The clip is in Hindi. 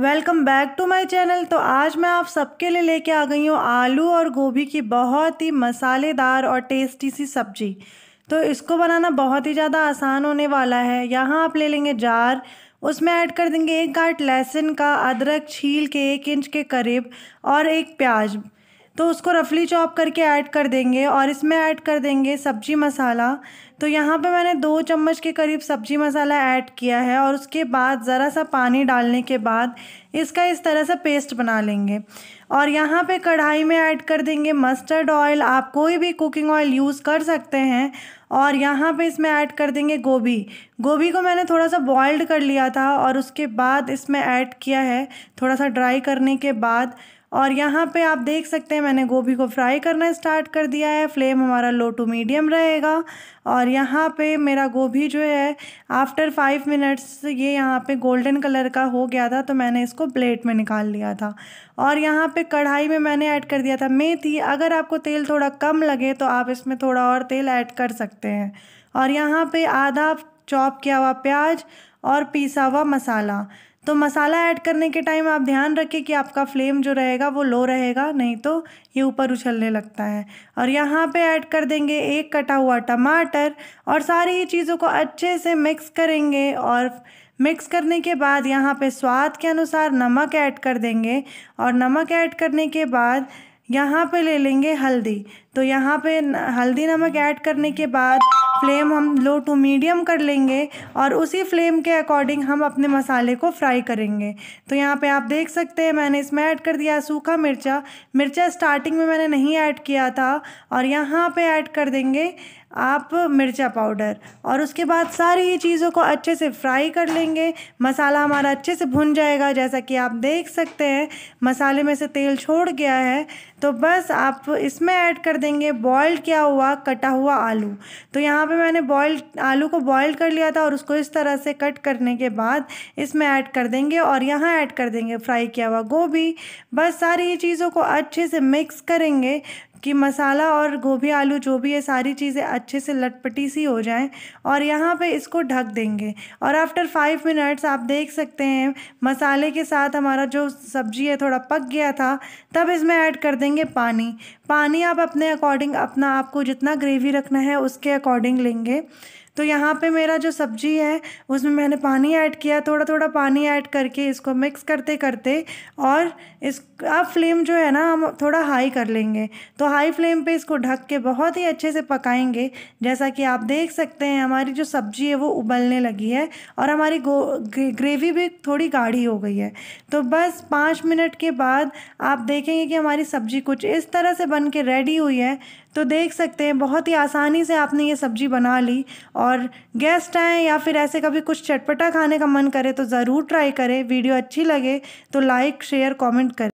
welcome back to my channel तो आज मैं आप सबके लिए लेके आ गई हूँ आलू और गोभी की बहुत ही मसालेदार और टेस्टी सी सब्जी तो इसको बनाना बहुत ही ज़्यादा आसान होने वाला है यहाँ आप ले लेंगे जार उसमें ऐड कर देंगे एक गाट लहसुन का अदरक छील के एक इंच के करीब और एक प्याज तो उसको रफली चॉप करके ऐड कर देंगे और इसमें ऐड कर देंगे सब्जी मसाला तो यहाँ पे मैंने दो चम्मच के करीब सब्जी मसाला ऐड किया है और उसके बाद ज़रा सा पानी डालने के बाद इसका इस तरह से पेस्ट बना लेंगे और यहाँ पे कढ़ाई में ऐड कर देंगे मस्टर्ड ऑयल आप कोई भी कुकिंग ऑयल यूज़ कर सकते हैं और यहाँ पे इसमें ऐड कर देंगे गोभी गोभी को मैंने थोड़ा सा बॉयल्ड कर लिया था और उसके बाद इसमें ऐड किया है थोड़ा सा ड्राई करने के बाद और यहाँ पे आप देख सकते हैं मैंने गोभी को फ्राई करना स्टार्ट कर दिया है फ्लेम हमारा लो टू मीडियम रहेगा और यहाँ पे मेरा गोभी जो है आफ्टर फाइव मिनट्स ये यहाँ पे गोल्डन कलर का हो गया था तो मैंने इसको प्लेट में निकाल लिया था और यहाँ पे कढ़ाई में मैंने ऐड कर दिया था मेथी अगर आपको तेल थोड़ा कम लगे तो आप इसमें थोड़ा और तेल ऐड कर सकते हैं और यहाँ पर आधा चॉप किया हुआ प्याज और पीसा हुआ मसाला तो मसाला ऐड करने के टाइम आप ध्यान रखें कि आपका फ्लेम जो रहेगा वो लो रहेगा नहीं तो ये ऊपर उछलने लगता है और यहाँ पे ऐड कर देंगे एक कटा हुआ टमाटर और सारी ही चीज़ों को अच्छे से मिक्स करेंगे और मिक्स करने के बाद यहाँ पे स्वाद के अनुसार नमक ऐड कर देंगे और नमक ऐड करने के बाद यहाँ पे ले लेंगे हल्दी तो यहाँ पे हल्दी नमक ऐड करने के बाद फ्लेम हम लो टू मीडियम कर लेंगे और उसी फ्लेम के अकॉर्डिंग हम अपने मसाले को फ्राई करेंगे तो यहाँ पे आप देख सकते हैं मैंने इसमें ऐड कर दिया सूखा मिर्चा मिर्चा स्टार्टिंग में मैंने नहीं ऐड किया था और यहाँ पे ऐड कर देंगे आप मिर्चा पाउडर और उसके बाद सारी ही चीज़ों को अच्छे से फ्राई कर लेंगे मसाला हमारा अच्छे से भुन जाएगा जैसा कि आप देख सकते हैं मसाले में से तेल छोड़ गया है तो बस आप इसमें ऐड कर देंगे बॉयल किया हुआ कटा हुआ आलू तो यहाँ पे मैंने बॉयल आलू को बॉयल कर लिया था और उसको इस तरह से कट करने के बाद इसमें ऐड कर देंगे और यहाँ ऐड कर देंगे फ्राई किया हुआ गोभी बस सारी ही चीज़ों को अच्छे से मिक्स करेंगे कि मसाला और गोभी आलू जो भी है सारी चीज़ें अच्छे से लटपटी सी हो जाएं और यहाँ पे इसको ढक देंगे और आफ्टर फाइव मिनट्स आप देख सकते हैं मसाले के साथ हमारा जो सब्जी है थोड़ा पक गया था तब इसमें ऐड कर देंगे पानी पानी आप अपने अकॉर्डिंग अपना आपको जितना ग्रेवी रखना है उसके अकॉर्डिंग लेंगे तो यहाँ पे मेरा जो सब्जी है उसमें मैंने पानी ऐड किया थोड़ा थोड़ा पानी ऐड करके इसको मिक्स करते करते और इस अब फ्लेम जो है ना हम थोड़ा हाई कर लेंगे तो हाई फ्लेम पे इसको ढक के बहुत ही अच्छे से पकाएंगे जैसा कि आप देख सकते हैं हमारी जो सब्जी है वो उबलने लगी है और हमारी ग्रेवी भी थोड़ी गाढ़ी हो गई है तो बस पाँच मिनट के बाद आप देखेंगे कि हमारी सब्जी कुछ इस तरह से बन के रेडी हुई है तो देख सकते हैं बहुत ही आसानी से आपने ये सब्जी बना ली और गेस्ट आएँ या फिर ऐसे कभी कुछ चटपटा खाने का मन करे तो ज़रूर ट्राई करें वीडियो अच्छी लगे तो लाइक शेयर कमेंट करें